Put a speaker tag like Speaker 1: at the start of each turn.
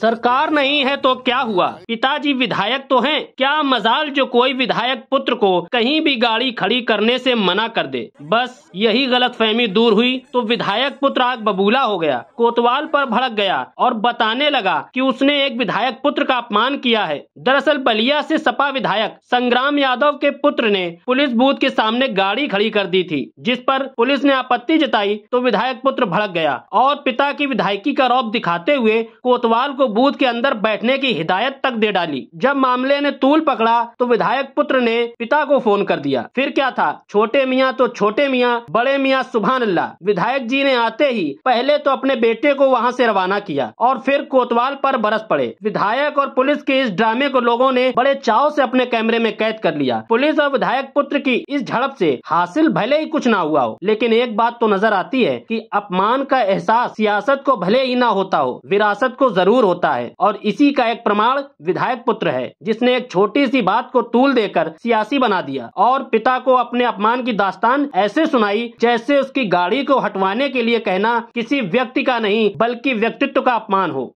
Speaker 1: सरकार नहीं है तो क्या हुआ पिताजी विधायक तो हैं क्या मजाल जो कोई विधायक पुत्र को कहीं भी गाड़ी खड़ी करने से मना कर दे बस यही गलत फहमी दूर हुई तो विधायक पुत्र आग बबूला हो गया कोतवाल पर भड़क गया और बताने लगा कि उसने एक विधायक पुत्र का अपमान किया है दरअसल बलिया से सपा विधायक संग्राम यादव के पुत्र ने पुलिस बूथ के सामने गाड़ी खड़ी कर दी थी जिस पर पुलिस ने आपत्ति जताई तो विधायक पुत्र भड़क गया और पिता की विधायकी का रौब दिखाते हुए कोतवाल को को बूथ के अंदर बैठने की हिदायत तक दे डाली जब मामले ने तूल पकड़ा तो विधायक पुत्र ने पिता को फोन कर दिया फिर क्या था छोटे मियाँ तो छोटे मियाँ बड़े मियाँ सुबहान अल्लाह विधायक जी ने आते ही पहले तो अपने बेटे को वहाँ से रवाना किया और फिर कोतवाल पर बरस पड़े विधायक और पुलिस के इस ड्रामे को लोगों ने बड़े चाव से अपने कैमरे में कैद कर लिया पुलिस और विधायक पुत्र की इस झड़प से हासिल भले ही कुछ ना हुआ हो लेकिन एक बात तो नजर आती है कि अपमान का एहसास सियासत को भले ही ना होता हो विरासत को जरूर हो होता है और इसी का एक प्रमाण विधायक पुत्र है जिसने एक छोटी सी बात को तूल देकर सियासी बना दिया और पिता को अपने अपमान की दास्तान ऐसे सुनाई जैसे उसकी गाड़ी को हटवाने के लिए कहना किसी व्यक्ति का नहीं बल्कि व्यक्तित्व का अपमान हो